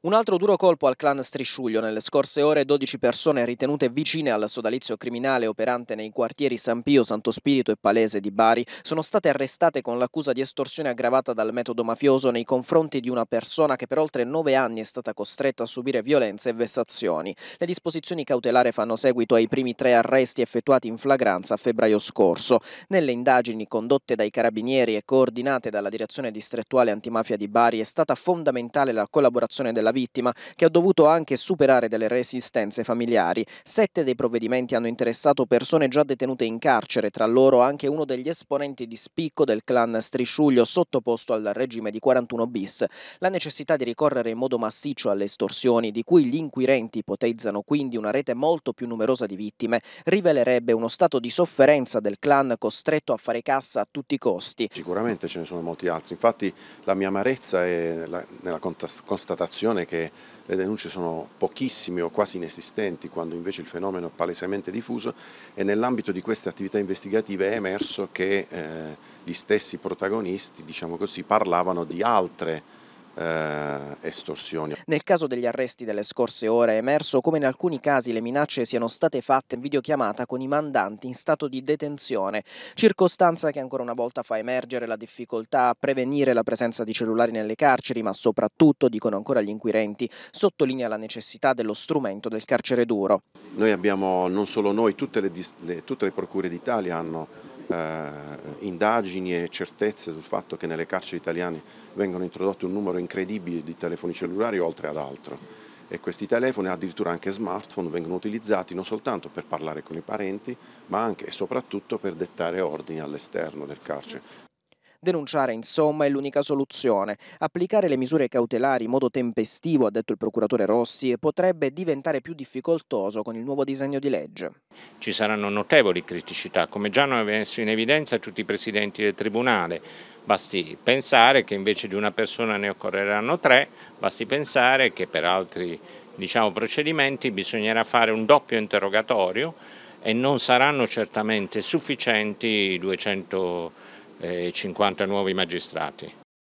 Un altro duro colpo al clan Strisciuglio. Nelle scorse ore 12 persone ritenute vicine al sodalizio criminale operante nei quartieri San Pio, Santo Spirito e Palese di Bari sono state arrestate con l'accusa di estorsione aggravata dal metodo mafioso nei confronti di una persona che per oltre nove anni è stata costretta a subire violenze e vessazioni. Le disposizioni cautelari fanno seguito ai primi tre arresti effettuati in flagranza a febbraio scorso. Nelle indagini condotte dai carabinieri e coordinate dalla Direzione Distrettuale Antimafia di Bari è stata fondamentale la collaborazione della della vittima, che ha dovuto anche superare delle resistenze familiari. Sette dei provvedimenti hanno interessato persone già detenute in carcere, tra loro anche uno degli esponenti di spicco del clan Strisciuglio sottoposto al regime di 41 bis. La necessità di ricorrere in modo massiccio alle estorsioni, di cui gli inquirenti ipotizzano quindi una rete molto più numerosa di vittime, rivelerebbe uno stato di sofferenza del clan costretto a fare cassa a tutti i costi. Sicuramente ce ne sono molti altri, infatti la mia amarezza è nella constatazione italiane che le denunce sono pochissime o quasi inesistenti quando invece il fenomeno è palesemente diffuso e nell'ambito di queste attività investigative è emerso che eh, gli stessi protagonisti diciamo così, parlavano di altre eh, estorsioni. Nel caso degli arresti delle scorse ore è emerso come in alcuni casi le minacce siano state fatte in videochiamata con i mandanti in stato di detenzione, circostanza che ancora una volta fa emergere la difficoltà a prevenire la presenza di cellulari nelle carceri, ma soprattutto, dicono ancora gli inquirenti, sottolinea la necessità dello strumento del carcere duro. Noi abbiamo, non solo noi, tutte le, tutte le procure d'Italia hanno eh, indagini e certezze sul fatto che nelle carceri italiane vengono introdotti un numero incredibile di telefoni cellulari oltre ad altro e questi telefoni, addirittura anche smartphone, vengono utilizzati non soltanto per parlare con i parenti, ma anche e soprattutto per dettare ordini all'esterno del carcere. Denunciare, insomma, è l'unica soluzione. Applicare le misure cautelari in modo tempestivo, ha detto il procuratore Rossi, potrebbe diventare più difficoltoso con il nuovo disegno di legge. Ci saranno notevoli criticità, come già hanno messo in evidenza tutti i presidenti del Tribunale. Basti pensare che invece di una persona ne occorreranno tre, basti pensare che per altri diciamo, procedimenti bisognerà fare un doppio interrogatorio e non saranno certamente sufficienti i 200 e 50 nuovi magistrati.